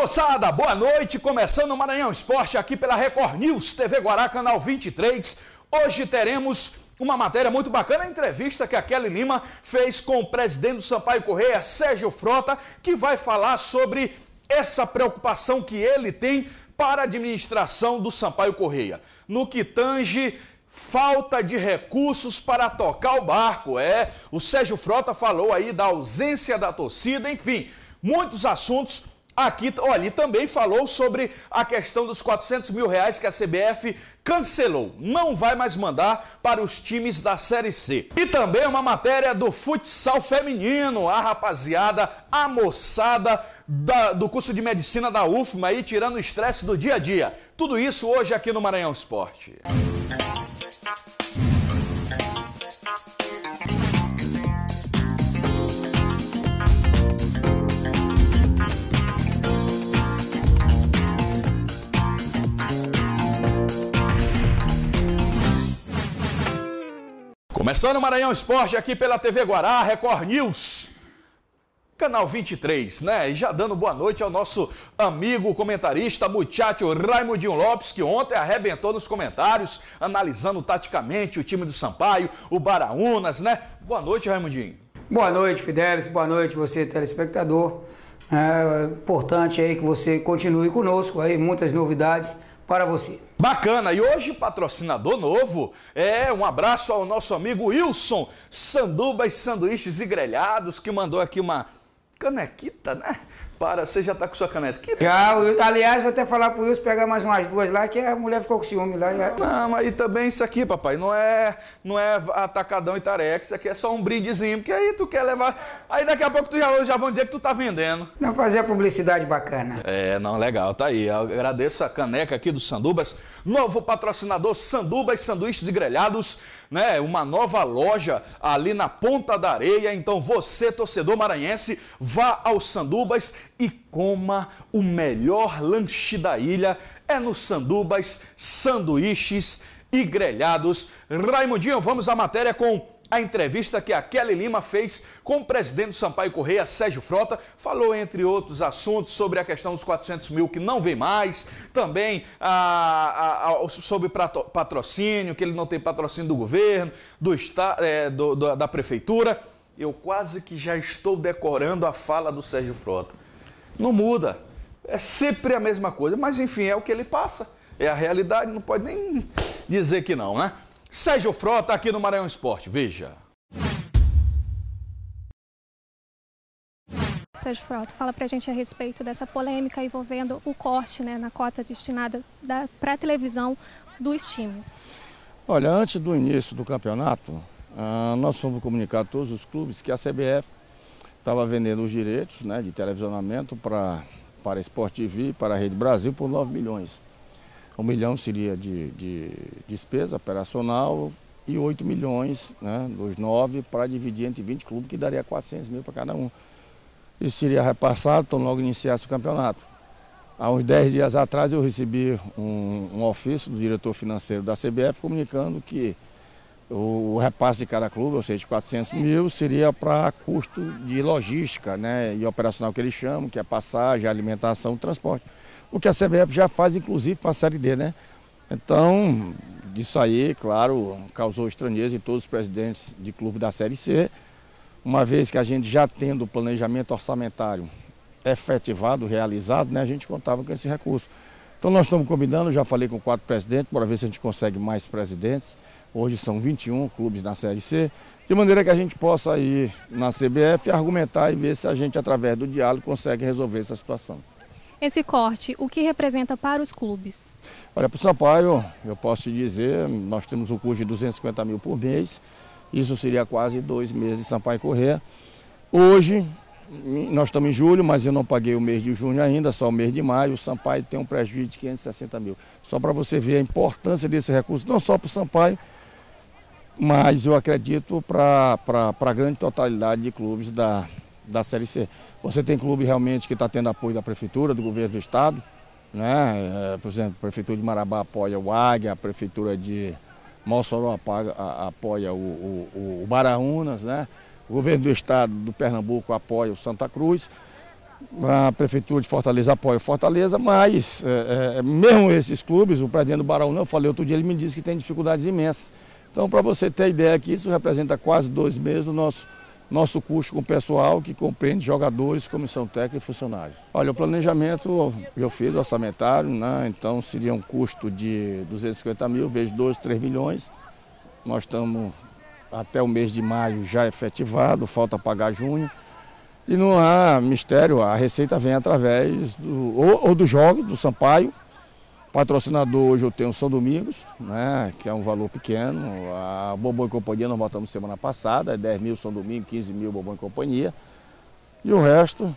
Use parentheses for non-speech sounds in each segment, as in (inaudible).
Moçada, boa noite. Começando o Maranhão Esporte aqui pela Record News, TV Guará, canal 23. Hoje teremos uma matéria muito bacana, a entrevista que a Kelly Lima fez com o presidente do Sampaio Correia, Sérgio Frota, que vai falar sobre essa preocupação que ele tem para a administração do Sampaio Correia. No que tange falta de recursos para tocar o barco, é. O Sérgio Frota falou aí da ausência da torcida, enfim, muitos assuntos Aqui, olha, e também falou sobre a questão dos 400 mil reais que a CBF cancelou. Não vai mais mandar para os times da Série C. E também uma matéria do futsal feminino. A rapaziada, a moçada da, do curso de medicina da UFMA aí, tirando o estresse do dia a dia. Tudo isso hoje aqui no Maranhão Esporte. Começando o Maranhão Esporte aqui pela TV Guará, Record News. Canal 23, né? E já dando boa noite ao nosso amigo comentarista, muchacho Raimundinho Lopes, que ontem arrebentou nos comentários, analisando taticamente o time do Sampaio, o Baraunas, né? Boa noite, Raimundinho. Boa noite, Fidelis. Boa noite, você, telespectador. É importante aí que você continue conosco aí, muitas novidades para você. Bacana! E hoje, patrocinador novo, é um abraço ao nosso amigo Wilson Sandubas Sanduíches e Grelhados, que mandou aqui uma canequita, né? Para, você já está com sua caneta. Que... Já, eu, aliás, vou até falar pro Wilson pegar mais umas duas lá, que a mulher ficou com ciúme lá. Não, mas e também isso aqui, papai, não é, não é atacadão e tarex, isso aqui é só um brindezinho, porque aí tu quer levar... Aí daqui a pouco tu já, já vão dizer que tu tá vendendo. Não, fazer a publicidade bacana. É, não, legal, tá aí. Eu agradeço a caneca aqui do Sandubas, novo patrocinador Sandubas Sanduíches e Grelhados, né, uma nova loja ali na Ponta da Areia. Então você, torcedor maranhense, vá aos Sandubas e coma o melhor lanche da ilha. É no Sandubas, sanduíches e grelhados. Raimundinho, vamos à matéria com a entrevista que a Kelly Lima fez com o presidente do Sampaio Correia, Sérgio Frota, falou, entre outros assuntos, sobre a questão dos 400 mil que não vem mais, também a, a, a, sobre patrocínio, que ele não tem patrocínio do governo, do, é, do, do, da prefeitura. Eu quase que já estou decorando a fala do Sérgio Frota. Não muda, é sempre a mesma coisa, mas enfim, é o que ele passa, é a realidade, não pode nem dizer que não, né? Sérgio Frota aqui no Maranhão Esporte, veja. Sérgio Frota, fala para a gente a respeito dessa polêmica envolvendo o corte né, na cota destinada para a televisão dos times. Olha, antes do início do campeonato, ah, nós fomos comunicar a todos os clubes que a CBF estava vendendo os direitos né, de televisionamento para, para Sport TV, para a Rede Brasil, por 9 milhões. 1 milhão seria de, de despesa operacional e 8 milhões, né, dos 9, para dividir entre 20 clubes, que daria 400 mil para cada um. Isso seria repassado, então logo iniciasse o campeonato. Há uns 10 dias atrás eu recebi um, um ofício do diretor financeiro da CBF comunicando que o, o repasse de cada clube, ou seja, de 400 mil, seria para custo de logística né, e operacional que eles chamam, que é passagem, alimentação, transporte o que a CBF já faz, inclusive, para a Série D, né? Então, disso aí, claro, causou estranheza em todos os presidentes de clube da Série C, uma vez que a gente já tendo o planejamento orçamentário efetivado, realizado, né, a gente contava com esse recurso. Então nós estamos combinando, já falei com quatro presidentes, para ver se a gente consegue mais presidentes. Hoje são 21 clubes na Série C, de maneira que a gente possa ir na CBF argumentar e ver se a gente, através do diálogo, consegue resolver essa situação esse corte, o que representa para os clubes? Olha, para o Sampaio, eu posso te dizer, nós temos um custo de 250 mil por mês, isso seria quase dois meses de Sampaio correr. Hoje, nós estamos em julho, mas eu não paguei o mês de junho ainda, só o mês de maio. O Sampaio tem um prejuízo de 560 mil. Só para você ver a importância desse recurso, não só para o Sampaio, mas eu acredito para a grande totalidade de clubes da, da Série C. Você tem clube realmente que está tendo apoio da prefeitura, do governo do estado. Né? É, por exemplo, a prefeitura de Marabá apoia o Águia, a prefeitura de Mossoró apoia, apoia o, o, o Baraunas, né? o governo do estado do Pernambuco apoia o Santa Cruz, a prefeitura de Fortaleza apoia o Fortaleza, mas é, é, mesmo esses clubes, o presidente do Baraúna, eu falei outro dia, ele me disse que tem dificuldades imensas. Então, para você ter ideia que isso representa quase dois meses do nosso nosso custo com o pessoal, que compreende jogadores, comissão técnica e funcionários. Olha, o planejamento eu fiz orçamentário, né? então seria um custo de 250 mil, vezes 12, 3 milhões. Nós estamos até o mês de maio já efetivado, falta pagar junho. E não há mistério, a receita vem através do, ou, ou dos jogos do Sampaio, Patrocinador hoje eu tenho São Domingos, né, que é um valor pequeno. A Bobão e Companhia nós votamos semana passada, 10 é mil São Domingos, 15 mil Bobão e Companhia. E o resto,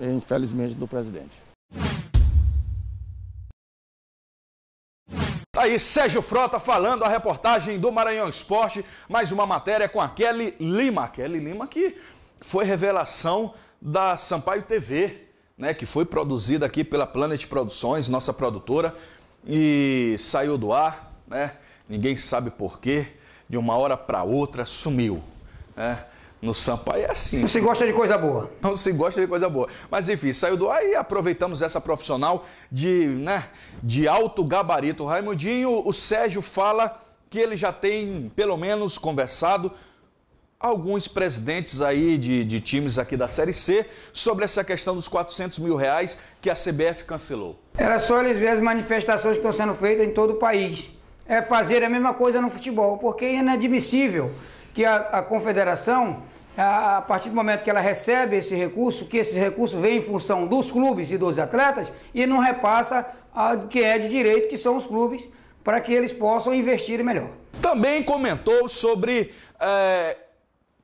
infelizmente, do presidente. Tá aí Sérgio Frota falando a reportagem do Maranhão Esporte, mais uma matéria com a Kelly Lima. A Kelly Lima que foi revelação da Sampaio TV, né, que foi produzida aqui pela Planet Produções, nossa produtora e saiu do ar, né? Ninguém sabe porquê, de uma hora para outra sumiu, né? No Sampaio é assim. Não se gosta de coisa boa. Não se gosta de coisa boa. Mas enfim, saiu do ar e aproveitamos essa profissional de, né, de alto gabarito. Raimundinho, o Sérgio fala que ele já tem, pelo menos, conversado alguns presidentes aí de, de times aqui da Série C sobre essa questão dos 400 mil reais que a CBF cancelou. Era só eles verem as manifestações que estão sendo feitas em todo o país. É fazer a mesma coisa no futebol, porque é inadmissível que a, a confederação, a, a, partir do momento que ela recebe esse recurso, que esse recurso vem em função dos clubes e dos atletas e não repassa o que é de direito, que são os clubes, para que eles possam investir melhor. Também comentou sobre é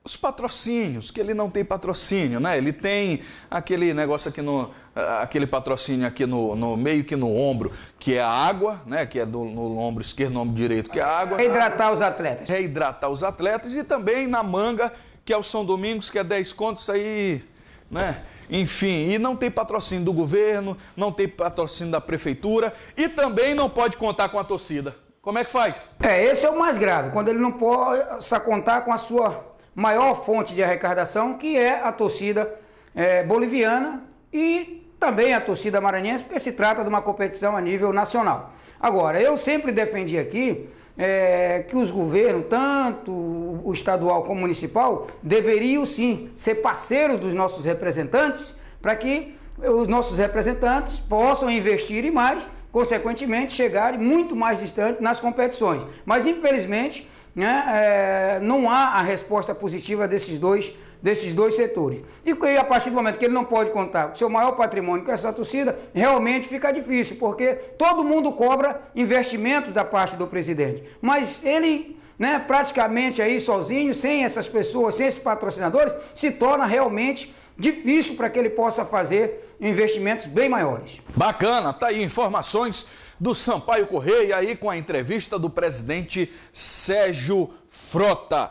os patrocínios, que ele não tem patrocínio, né? Ele tem aquele negócio aqui no. aquele patrocínio aqui no, no meio que no ombro, que é a água, né? Que é do, no ombro esquerdo, no ombro direito, que é a água. Reidratar os atletas. Reidratar os atletas e também na manga, que é o São Domingos, que é 10 contos, aí. Né? Enfim, e não tem patrocínio do governo, não tem patrocínio da prefeitura e também não pode contar com a torcida. Como é que faz? É, esse é o mais grave, quando ele não pode contar com a sua maior fonte de arrecadação, que é a torcida é, boliviana e também a torcida maranhense, porque se trata de uma competição a nível nacional. Agora, eu sempre defendi aqui é, que os governos, tanto o estadual como o municipal, deveriam sim ser parceiros dos nossos representantes para que os nossos representantes possam investir e mais, consequentemente chegarem muito mais distante nas competições. Mas infelizmente né, é, não há a resposta positiva desses dois, desses dois setores. E a partir do momento que ele não pode contar o seu maior patrimônio, com é essa torcida, realmente fica difícil, porque todo mundo cobra investimentos da parte do presidente. Mas ele né, praticamente aí sozinho, sem essas pessoas, sem esses patrocinadores, se torna realmente difícil para que ele possa fazer investimentos bem maiores. Bacana, tá aí informações do Sampaio Correia aí com a entrevista do presidente Sérgio Frota.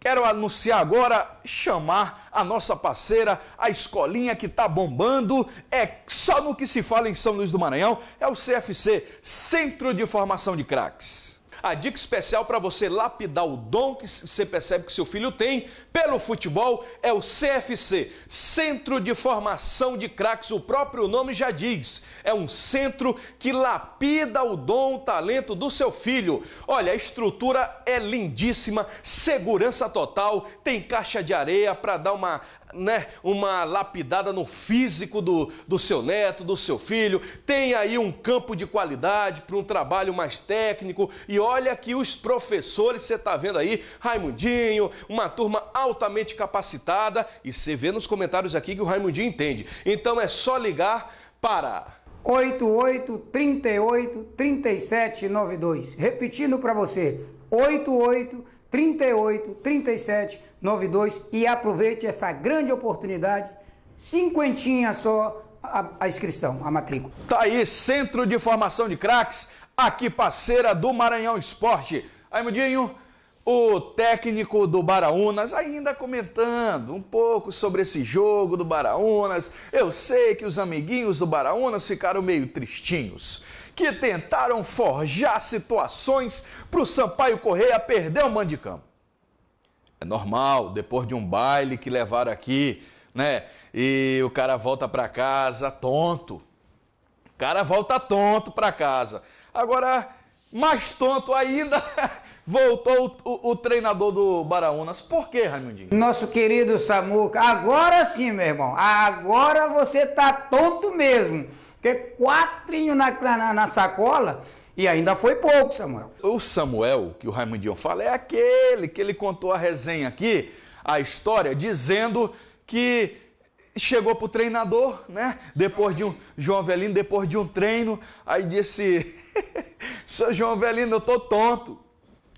Quero anunciar agora, chamar a nossa parceira, a escolinha que está bombando, é só no que se fala em São Luís do Maranhão, é o CFC, Centro de Formação de Cracks a dica especial para você lapidar o dom que você percebe que seu filho tem pelo futebol é o CFC Centro de Formação de Craques. O próprio nome já diz. É um centro que lapida o dom, o talento do seu filho. Olha, a estrutura é lindíssima, segurança total, tem caixa de areia para dar uma né, uma lapidada no físico do, do seu neto, do seu filho, tem aí um campo de qualidade para um trabalho mais técnico. E olha que os professores, você está vendo aí, Raimundinho, uma turma altamente capacitada. E você vê nos comentários aqui que o Raimundinho entende. Então é só ligar para. 88 38 37 92. Repetindo para você, 88 38 37 92. 92 e aproveite essa grande oportunidade. Cinquentinha só a, a inscrição, a matrícula. Tá aí, Centro de Formação de Craques, aqui parceira do Maranhão Esporte. Aí, Mudinho, o técnico do Baraunas ainda comentando um pouco sobre esse jogo do Baraunas. Eu sei que os amiguinhos do Baraunas ficaram meio tristinhos, que tentaram forjar situações para o Sampaio Correia perder o mando de campo. É normal, depois de um baile que levaram aqui, né? E o cara volta para casa tonto. O cara volta tonto para casa. Agora, mais tonto ainda, (laughs) voltou o, o, o, treinador do Baraunas. Por quê, Raimundinho? Nosso querido Samuca, agora sim, meu irmão. Agora você tá tonto mesmo. Porque quatrinho na, na, na sacola e ainda foi pouco, Samuel. O Samuel, que o Raimundinho fala, é aquele que ele contou a resenha aqui, a história, dizendo que chegou pro treinador, né? Depois de um João Avelino, depois de um treino, aí disse: (laughs) "Seu João Avelino, eu tô tonto".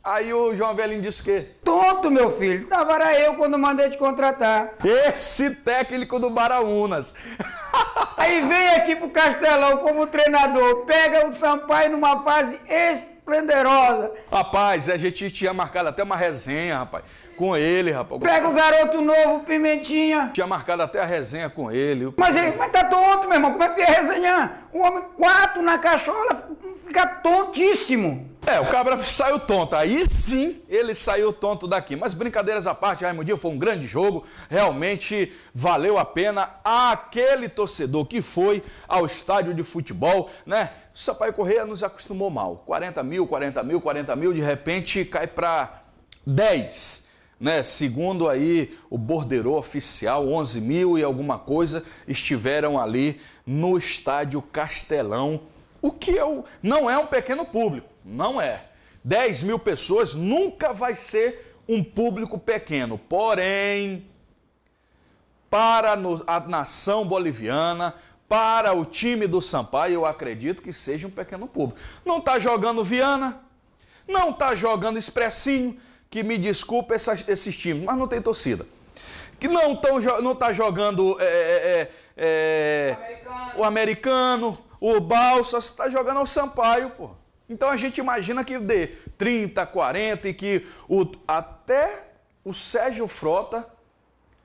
Aí o João Avelino disse o quê? Tonto, meu filho. Tava era eu quando mandei te contratar. Esse técnico do Baraunas. (laughs) Aí vem aqui pro Castelão como treinador, pega o Sampaio numa fase esplendorosa. Rapaz, a gente tinha marcado até uma resenha, rapaz com ele, rapaz. Pega o garoto novo, Pimentinha. Tinha marcado até a resenha com ele. Mas ele mas tá tonto, meu irmão. Como é que ia resenhar? O homem quatro na cachola fica tontíssimo. É, o cabra saiu tonto. Aí sim ele saiu tonto daqui. Mas brincadeiras à parte, Raimundinho, foi um grande jogo. Realmente valeu a pena aquele torcedor que foi ao estádio de futebol, né? O Correia nos acostumou mal. 40 mil, 40 mil, 40 mil, de repente cai para 10 né? Segundo aí o borderô oficial, 11 mil e alguma coisa estiveram ali no estádio Castelão, o que eu é não é um pequeno público, não é. 10 mil pessoas nunca vai ser um público pequeno, porém para a nação boliviana, para o time do Sampaio, eu acredito que seja um pequeno público. Não está jogando Viana, não está jogando Expressinho, que me desculpa essas, esses times, mas não tem torcida. Que não estão não tá jogando é, é, americano. É, é, o americano, o Balsas, está jogando o Sampaio, pô. Então a gente imagina que dê 30, 40 e que o, até o Sérgio Frota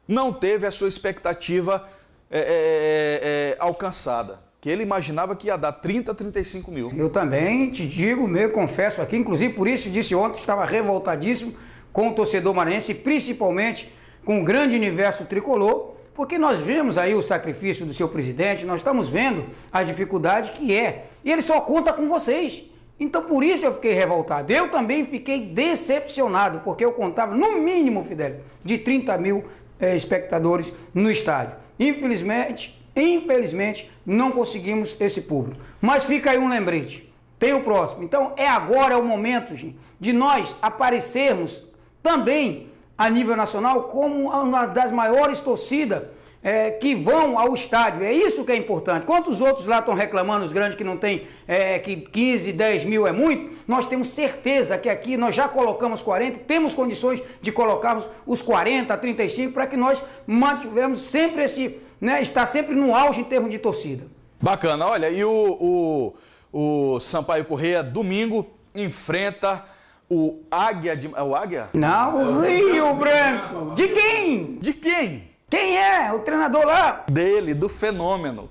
não teve a sua expectativa é, é alcançada que ele imaginava que ia dar 30, 35 mil. Eu também te digo, meu, confesso aqui, inclusive por isso disse ontem, estava revoltadíssimo com o torcedor maranhense, principalmente com o grande universo tricolor, porque nós vemos aí o sacrifício do seu presidente, nós estamos vendo a dificuldade que é. E ele só conta com vocês. Então por isso eu fiquei revoltado. Eu também fiquei decepcionado, porque eu contava, no mínimo, Fidel, de 30 mil eh, espectadores no estádio. Infelizmente, Infelizmente, não conseguimos esse público. Mas fica aí um lembrete. Tem o próximo. Então, é agora é o momento, gente, de nós aparecermos também a nível nacional como uma das maiores torcidas é, que vão ao estádio. É isso que é importante. Quantos outros lá estão reclamando, os grandes que não tem, é, que 15, 10 mil é muito, nós temos certeza que aqui nós já colocamos 40, temos condições de colocarmos os 40, 35, para que nós mantivemos sempre esse né, está sempre no auge em termos de torcida. Bacana, olha, e o, o, o Sampaio Correia, domingo, enfrenta o Águia de. É o Águia? Não, o Rio Branco. De quem? De quem? Quem é o treinador lá? Dele, do fenômeno.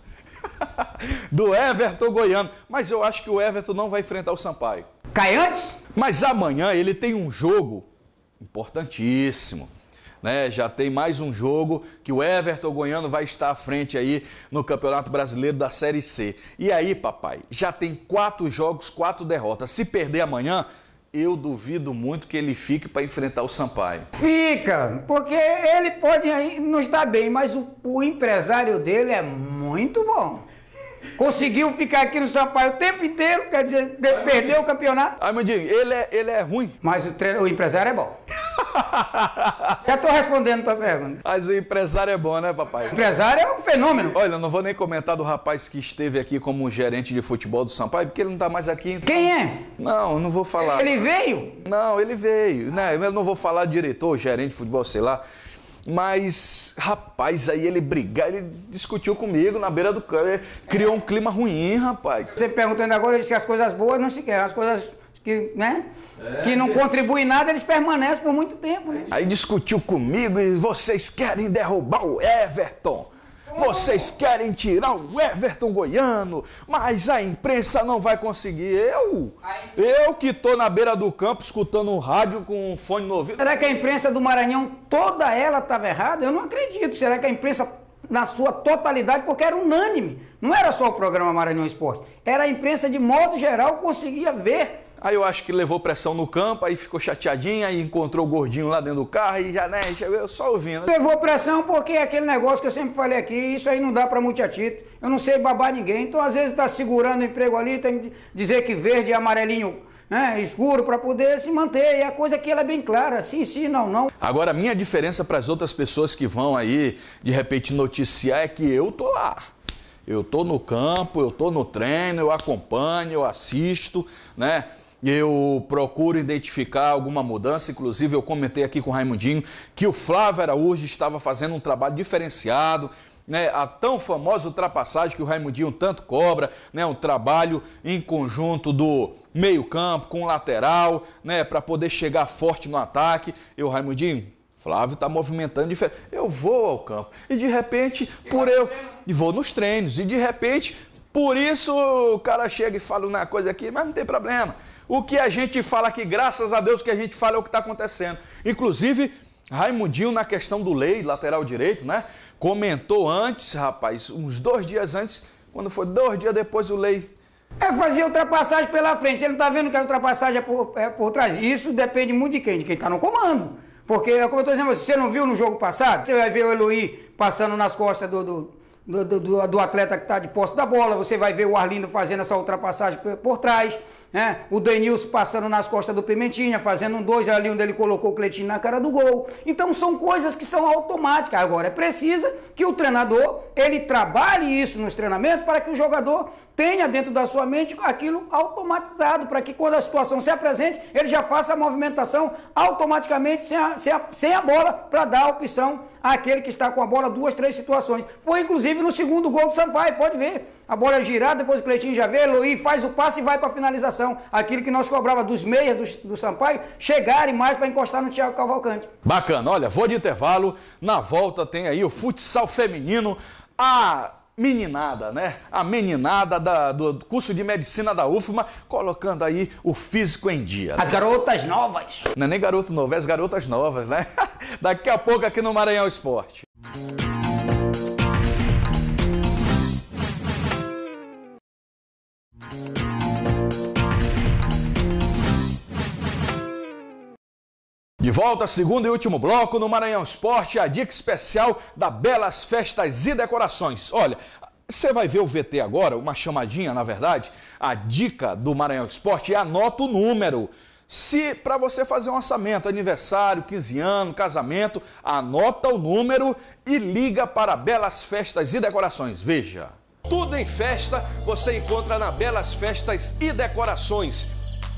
(laughs) do Everton Goiano. Mas eu acho que o Everton não vai enfrentar o Sampaio. Cai antes? Mas amanhã ele tem um jogo importantíssimo né? Já tem mais um jogo que o Everton Goiano vai estar à frente aí no Campeonato Brasileiro da Série C. E aí, papai, já tem quatro jogos, quatro derrotas. Se perder amanhã, eu duvido muito que ele fique para enfrentar o Sampaio. Fica, porque ele pode não estar bem, mas o, o empresário dele é muito bom. Conseguiu ficar aqui no Sampaio o tempo inteiro, quer dizer, perdeu o campeonato. Ai, deus ele é, ele é ruim. Mas o, tre... o empresário é bom. (laughs) Já estou respondendo tua pergunta. Mas o empresário é bom, né, papai? O empresário é um fenômeno. Olha, não vou nem comentar do rapaz que esteve aqui como gerente de futebol do Sampaio, porque ele não está mais aqui. Quem é? Não, não vou falar. Ele veio? Não, ele veio. Né? Eu não vou falar diretor, gerente de futebol, sei lá. Mas, rapaz, aí ele brigar, ele discutiu comigo na beira do canto, criou um clima ruim, rapaz. Você perguntou ainda agora, ele disse que as coisas boas não se querem, as coisas que, né? É. que não contribui nada, eles permanecem por muito tempo. Né? Aí discutiu comigo e vocês querem derrubar o Everton. Vocês querem tirar o Everton Goiano, mas a imprensa não vai conseguir. Eu, eu que tô na beira do campo escutando um rádio com um fone no ouvido. Será que a imprensa do Maranhão toda ela estava errada? Eu não acredito. Será que a imprensa na sua totalidade, porque era unânime, não era só o programa Maranhão Esporte, era a imprensa de modo geral conseguia ver Aí eu acho que levou pressão no campo, aí ficou chateadinha, aí encontrou o gordinho lá dentro do carro e já, né, eu só ouvindo. Levou pressão porque é aquele negócio que eu sempre falei aqui, isso aí não dá pra multiatito. Eu não sei babar ninguém, então às vezes tá segurando o emprego ali, tem que dizer que verde e amarelinho né, escuro para poder se manter. E a coisa aqui ela é bem clara, sim, sim, não, não. Agora, a minha diferença para as outras pessoas que vão aí, de repente, noticiar é que eu tô lá. Eu tô no campo, eu tô no treino, eu acompanho, eu assisto, né? eu procuro identificar alguma mudança. Inclusive, eu comentei aqui com o Raimundinho que o Flávio Araújo estava fazendo um trabalho diferenciado. Né, a tão famosa ultrapassagem que o Raimundinho tanto cobra, né, um trabalho em conjunto do meio-campo com o lateral, né, para poder chegar forte no ataque. E o Raimundinho, Flávio está movimentando diferente. Eu vou ao campo e de repente, por eu e vou nos treinos e de repente, por isso o cara chega e fala uma coisa aqui, mas não tem problema. O que a gente fala aqui, graças a Deus, o que a gente fala é o que está acontecendo. Inclusive, Raimundinho, na questão do lei, lateral direito, né? Comentou antes, rapaz, uns dois dias antes, quando foi dois dias depois, o lei. É fazer ultrapassagem pela frente. Ele não está vendo que a ultrapassagem é por, é por trás. Isso depende muito de quem? De quem está no comando. Porque, é como eu estou dizendo, você não viu no jogo passado? Você vai ver o Eloy passando nas costas do, do... Do, do, do, atleta que está de posse da bola, você vai ver o Arlindo fazendo essa ultrapassagem por, por trás né? O Denilson passando nas costas do Pimentinha, fazendo um dois ali onde ele colocou o Cleitinho na cara do gol. Então são coisas que são automáticas. Agora é precisa que o treinador ele trabalhe isso nos treinamentos para que o jogador tenha dentro da sua mente aquilo automatizado, para que quando a situação se apresente, ele já faça a movimentação automaticamente sem a, sem a, sem a bola para dar a opção àquele que está com a bola duas, três situações. Foi inclusive no segundo gol do Sampaio, pode ver. A bola é girar depois o Cleitinho já vê, Eloy faz o passe e vai para a finalização coração. Aquilo que nós cobrava dos meias do, do Sampaio chegarem mais para encostar no Thiago Cavalcante. Bacana, olha, vou de intervalo. Na volta tem aí o futsal feminino. A meninada, né? A meninada da, do curso de medicina da UFMA, colocando aí o físico em dia. Né? As garotas novas. Não é nem garoto novo, é as garotas novas, né? (laughs) Daqui a pouco aqui no Maranhão Esporte. De volta, segundo e último bloco no Maranhão Esporte, a dica especial da Belas Festas e Decorações. Olha, você vai ver o VT agora, uma chamadinha, na verdade, a dica do Maranhão Esporte é anota o número. Se para você fazer um orçamento, aniversário, 15 anos, casamento, anota o número e liga para Belas Festas e Decorações. Veja. Tudo em festa você encontra na Belas Festas e Decorações.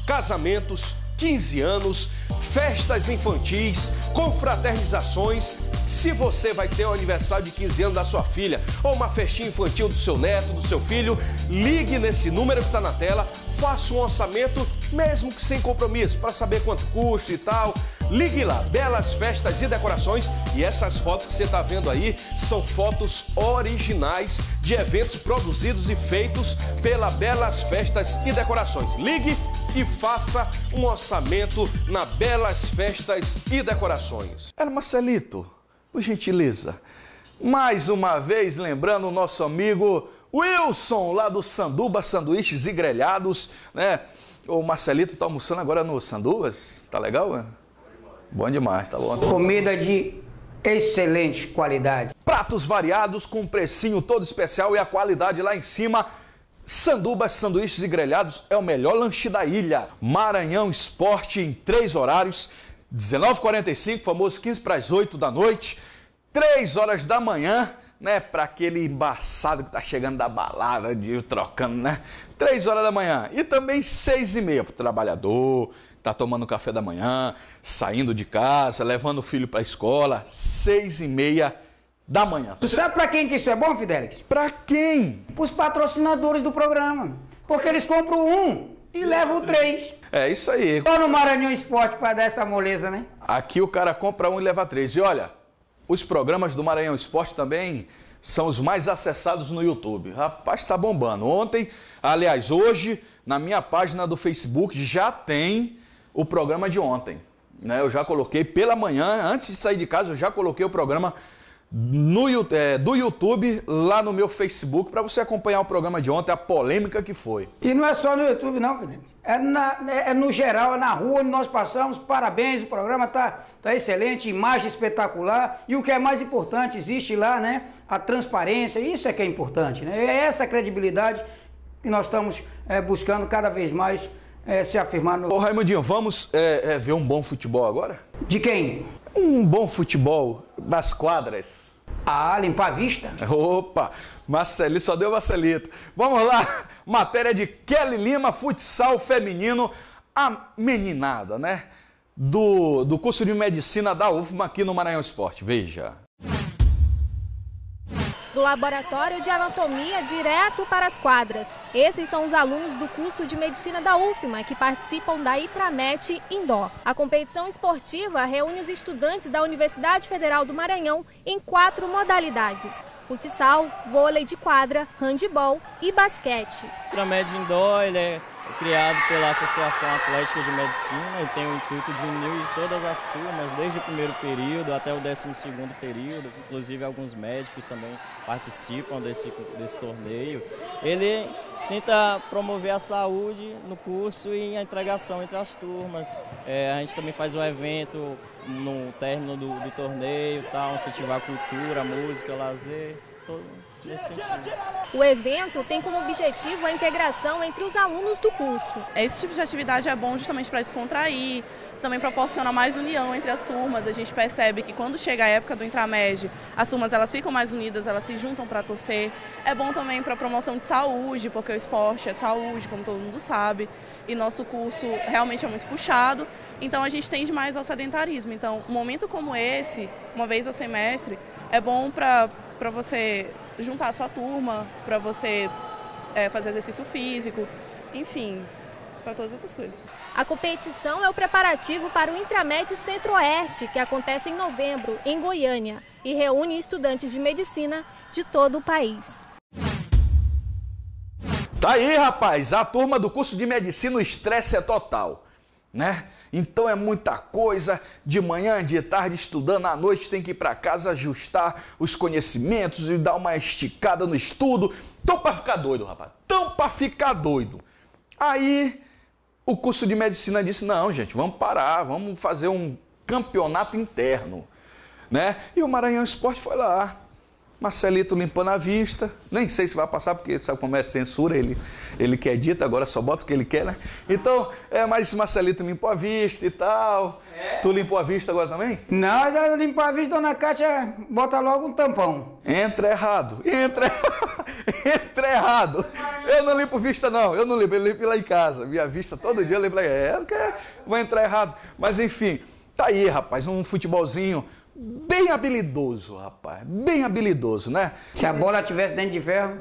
Casamentos, 15 anos, festas infantis, confraternizações. Se você vai ter o um aniversário de 15 anos da sua filha ou uma festinha infantil do seu neto, do seu filho, ligue nesse número que está na tela, faça um orçamento, mesmo que sem compromisso, para saber quanto custa e tal. Ligue lá, belas festas e decorações. E essas fotos que você está vendo aí são fotos originais de eventos produzidos e feitos pela Belas Festas e Decorações. Ligue e faça um orçamento na Belas Festas e Decorações. Era Marcelito, por gentileza. Mais uma vez, lembrando o nosso amigo Wilson, lá do Sanduba Sanduíches e Grelhados, né? O Marcelito tá almoçando agora no Sandubas, tá legal? Né? Bom demais, tá bom. Comida de excelente qualidade. Pratos variados com um precinho todo especial e a qualidade lá em cima. Sandubas, sanduíches e grelhados é o melhor lanche da ilha. Maranhão Esporte em três horários, 19h45, famoso 15 para as 8 da noite, 3 horas da manhã, né, para aquele embaçado que tá chegando da balada, de trocando, né? 3 horas da manhã e também 6 e meia para o trabalhador, tá tomando café da manhã, saindo de casa, levando o filho para a escola, 6 e meia da manhã. Tu sabe para quem que isso é bom, Fidelix? Para quem? Para os patrocinadores do programa. Porque eles compram um e levam três. É isso aí. Só no Maranhão Esporte para dar essa moleza, né? Aqui o cara compra um e leva três. E olha, os programas do Maranhão Esporte também são os mais acessados no YouTube. Rapaz, tá bombando. Ontem, aliás, hoje, na minha página do Facebook já tem o programa de ontem. Né? Eu já coloquei pela manhã, antes de sair de casa, eu já coloquei o programa no, é, do YouTube lá no meu Facebook para você acompanhar o programa de ontem, a polêmica que foi. E não é só no YouTube, não, Fidentes. É, na, é, é no geral, é na rua onde nós passamos. Parabéns, o programa está tá excelente, imagem espetacular. E o que é mais importante, existe lá, né? A transparência, isso é que é importante, né? É essa credibilidade que nós estamos é, buscando cada vez mais é, se afirmar no. Ô Raimundinho, vamos é, é, ver um bom futebol agora? De quem? Um bom futebol nas quadras. Ah, limpar a vista? Opa, Marcelito, só deu Marcelito. Vamos lá, (laughs) matéria de Kelly Lima, futsal feminino, a meninada, né? Do, do curso de medicina da UFMA aqui no Maranhão Esporte. Veja do Laboratório de Anatomia direto para as quadras. Esses são os alunos do curso de medicina da UFMA que participam da Itramet Indoor. A competição esportiva reúne os estudantes da Universidade Federal do Maranhão em quatro modalidades: futsal, vôlei de quadra, handebol e basquete. Indoor é é criado pela Associação Atlética de Medicina e tem o intuito de unir todas as turmas, desde o primeiro período até o décimo segundo período, inclusive alguns médicos também participam desse, desse torneio. Ele tenta promover a saúde no curso e a entregação entre as turmas. É, a gente também faz um evento no término do, do torneio, tal, incentivar a cultura, a música, o lazer, todo, o evento tem como objetivo a integração entre os alunos do curso. Esse tipo de atividade é bom justamente para se contrair, também proporciona mais união entre as turmas. A gente percebe que quando chega a época do intramédio, as turmas elas ficam mais unidas, elas se juntam para torcer. É bom também para a promoção de saúde, porque o esporte é saúde, como todo mundo sabe, e nosso curso realmente é muito puxado, então a gente tende mais ao sedentarismo. Então, um momento como esse, uma vez ao semestre, é bom para você juntar a sua turma para você é, fazer exercício físico, enfim, para todas essas coisas. A competição é o preparativo para o Intramed Centro-Oeste, que acontece em novembro, em Goiânia, e reúne estudantes de medicina de todo o país. Tá aí, rapaz, a turma do curso de medicina, o estresse é total né? Então é muita coisa, de manhã, de tarde estudando, à noite tem que ir para casa ajustar os conhecimentos e dar uma esticada no estudo. Tão para ficar doido, rapaz. Tão para ficar doido. Aí o curso de medicina disse: "Não, gente, vamos parar, vamos fazer um campeonato interno", né? E o Maranhão Esporte foi lá, Marcelito limpando a vista, nem sei se vai passar, porque sabe como é censura, ele, ele quer dito, agora só bota o que ele quer, né? Então, é, mas Marcelito limpou a vista e tal. É. Tu limpou a vista agora também? Não, já limpou a vista, dona Cátia bota logo um tampão. Entra errado, entra, (laughs) entra errado. Eu não limpo vista, não, eu não limpo, eu limpo lá em casa. Minha vista todo é. dia eu limpo lá, é, vou entrar errado. Mas enfim, tá aí, rapaz, um futebolzinho bem habilidoso, rapaz. Bem habilidoso, né? Se a bola tivesse dentro de ferro.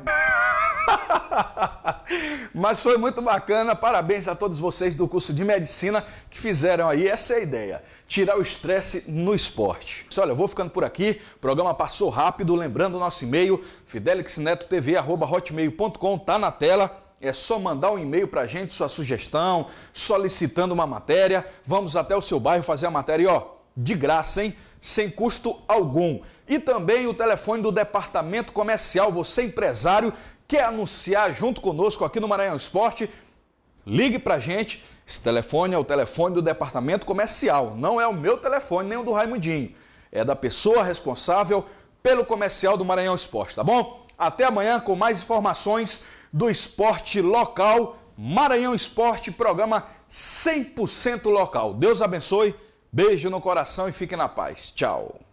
(laughs) Mas foi muito bacana. Parabéns a todos vocês do curso de medicina que fizeram aí essa é ideia. Tirar o estresse no esporte. Olha, eu vou ficando por aqui. O programa passou rápido. Lembrando o nosso e-mail, fidelixnetotv.hotmail.com, tá na tela. É só mandar um e-mail pra gente, sua sugestão, solicitando uma matéria. Vamos até o seu bairro fazer a matéria e ó de graça, hein? Sem custo algum. E também o telefone do departamento comercial. Você, empresário, quer anunciar junto conosco aqui no Maranhão Esporte? Ligue pra gente. Esse telefone é o telefone do departamento comercial. Não é o meu telefone, nem o do Raimundinho. É da pessoa responsável pelo comercial do Maranhão Esporte, tá bom? Até amanhã com mais informações do esporte local. Maranhão Esporte, programa 100% local. Deus abençoe Beijo no coração e fique na paz. Tchau.